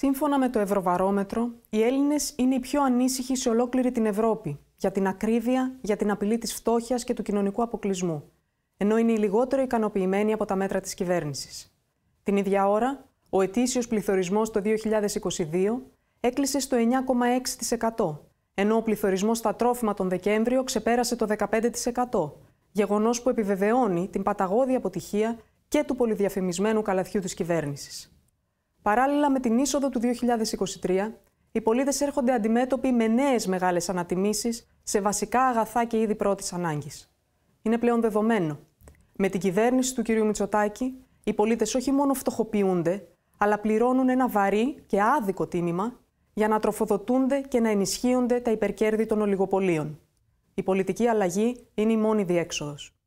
Σύμφωνα με το Ευρωβαρόμετρο, οι Έλληνες είναι οι πιο ανήσυχοι σε ολόκληρη την Ευρώπη για την ακρίβεια, για την απειλή της φτώχειας και του κοινωνικού αποκλεισμού, ενώ είναι οι λιγότερο ικανοποιημένοι από τα μέτρα της κυβέρνησης. Την ίδια ώρα, ο ετήσιος πληθωρισμός το 2022 έκλεισε στο 9,6%, ενώ ο πληθωρισμός στα τρόφιμα τον Δεκέμβριο ξεπέρασε το 15%, γεγονός που επιβεβαιώνει την παταγώδη αποτυχία και του πολυδιαφημισμένου καλαθιού της κυβέρνησης. Παράλληλα με την είσοδο του 2023, οι πολίτες έρχονται αντιμέτωποι με νέες μεγάλες ανατιμήσεις σε βασικά αγαθά και είδη πρώτης ανάγκης. Είναι πλέον δεδομένο. Με την κυβέρνηση του κ. Μητσοτάκη, οι πολίτες όχι μόνο φτωχοποιούνται, αλλά πληρώνουν ένα βαρύ και άδικο τίμημα για να τροφοδοτούνται και να ενισχύονται τα υπερκέρδη των ολιγοπολίων. Η πολιτική αλλαγή είναι η μόνη διέξοδος.